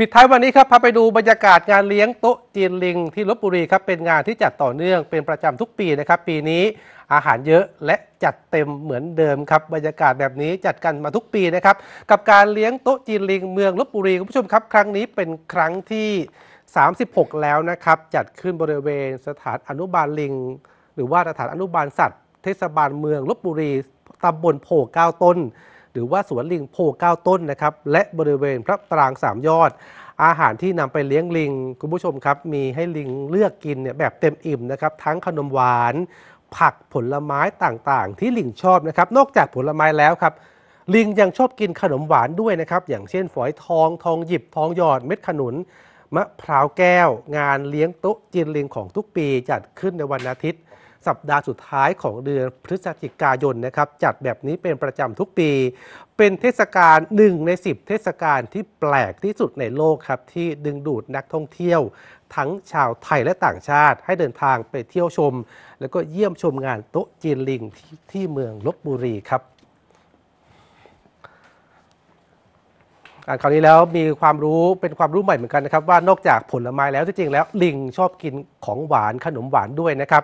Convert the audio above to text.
ปิดท้ายวันนี้ครับพาไปดูบรรยากาศงานเลี้ยงโต๊ะจีนลิง ที่ลบบุรีครับเป็นงานที่จัดต่อเนื่อง เป็นประจำทุกปีนะครับ ปีนี้อาหารเยอะและจัดเต็มเหมือนเดิมครับบรรยากาศแบบนี้จัดกันมาทุกปีนะครับ กับการเลี้ยงโต๊ะจีนลิงเมืองลบบุรีคุณผู้ชมครับครั้งนี้เป็นครั้งที่ 36 แล้วนะครับจัดขึ้นบริเวณสถานอนุบาลลิง หรือว่าสถานอนุบาลสัตว์ เทศบาลเมืองลบบุรีตำบลโพก้าต้นหรือว่าสวนลิงโพ9ต้นนะครับและบริเวณพระปรางสามยอด อาหารที่นำไปเลี้ยงลิง คุณผู้ชมครับมีให้ลิงเลือกกินเนี่ยแบบเต็มอิ่มนะครับทั้งขนมหวาน ผักผลไม้ต่างๆ ที่ลิงชอบนะครับนอกจากผลไม้แล้วครับลิงยังชอบกินขนมหวานด้วยนะครับอย่างเช่นฝอยทอง ทองหยิบทองหยอด เม็ดขนุนมะพร้าวแก้วงานเลี้ยงโต๊ะจีนลิงของทุกปีจัดขึ้นในวันอาทิตย์ สัปดาห์สุดท้ายของเดือนพฤศจิกายนนะครับ จัดแบบนี้เป็นประจำทุกปี เป็นเทศกาลหนึ่งใน 10 เทศกาลที่แปลกที่สุดในโลกครับ ที่ดึงดูดนักท่องเที่ยวทั้งชาวไทยและต่างชาติให้เดินทางไปเที่ยวชม แล้วก็เยี่ยมชมงานโต๊ะจีนลิงที่เมืองลบบุรีครับคราวนี้แล้วมีความรู้เป็นความรู้ใหม่เหมือนกันนะครับ ว่านอกจากผลไม้แล้วที่จริงแล้วลิงชอบกินของหวานขนมหวานด้วยนะครับ